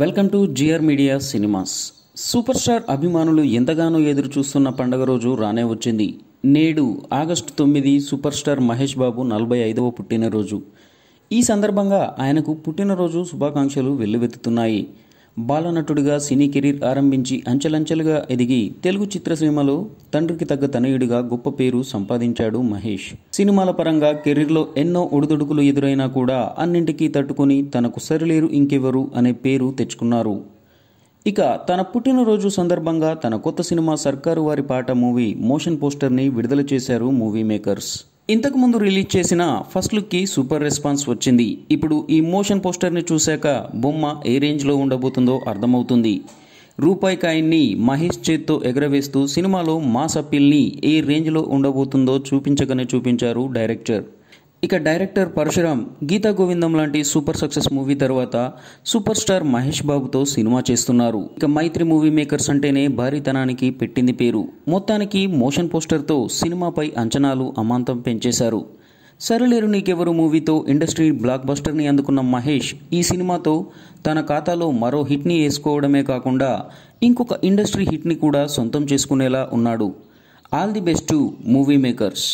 welcome to GR media cinemas super star అభిమానులు ఎంతగానో ఎదురు చూస్తున్న పండగ రోజు రానే వచ్చింది నేడు ఆగస్టు తొమ్మిది సూపర్ స్టార్ మహేష్ బాబు నలభై ఐదవ పుట్టినరోజు ఈ సందర్భంగా ఆయనకు పుట్టినరోజు శుభాకాంక్షలు వెల్లువెత్తుతున్నాయి బాలనటుడిగా సినీ కెరీర్ ఆరంభించి అంచెలంచెలుగా ఎదిగి తెలుగు చిత్ర సినిమాలో తండ్రికి తగ్గ తనయుడిగా గొప్ప పేరు సంపాదించాడు మహేష్ సినిమాల పరంగా కెరీర్లో ఎన్నో ఒడిదుడుకులు ఎదురైనా కూడా అన్నింటికీ తట్టుకుని తనకు సరిలేరు ఇంకెవరు అనే పేరు తెచ్చుకున్నారు ఇక తన పుట్టినరోజు సందర్భంగా తన కొత్త సినిమా సర్కారు వారి పాట మూవీ మోషన్ పోస్టర్ని విడుదల చేశారు మూవీ మేకర్స్ ఇంతకుముందు రిలీజ్ చేసిన ఫస్ట్ లుక్కి సూపర్ రెస్పాన్స్ వచ్చింది ఇప్పుడు ఈ మోషన్ పోస్టర్ని చూశాక బొమ్మ ఏ రేంజ్లో ఉండబోతుందో అర్థమవుతుంది రూపాయి కాయిన్ని మహేష్ చేత్తో ఎగరవేస్తూ సినిమాలో మాస్ అప్పీల్ని ఏ రేంజ్లో ఉండబోతుందో చూపించకనే చూపించారు డైరెక్టర్ ఇక డైరెక్టర్ పరశురామ్ గీతా గోవిందం లాంటి సూపర్ సక్సెస్ మూవీ తర్వాత సూపర్ స్టార్ మహేష్ బాబుతో సినిమా చేస్తున్నారు ఇక మైత్రి మూవీ మేకర్స్ అంటేనే భారీతనానికి పెట్టింది పేరు మొత్తానికి మోషన్ పోస్టర్తో సినిమాపై అంచనాలు అమాంతం పెంచేశారు సరిలేరు నీకెవరు మూవీతో ఇండస్ట్రీ బ్లాక్ బస్టర్ని అందుకున్న మహేష్ ఈ సినిమాతో తన ఖాతాలో మరో హిట్ని వేసుకోవడమే కాకుండా ఇంకొక ఇండస్ట్రీ హిట్ని కూడా సొంతం చేసుకునేలా ఉన్నాడు all the best movie makers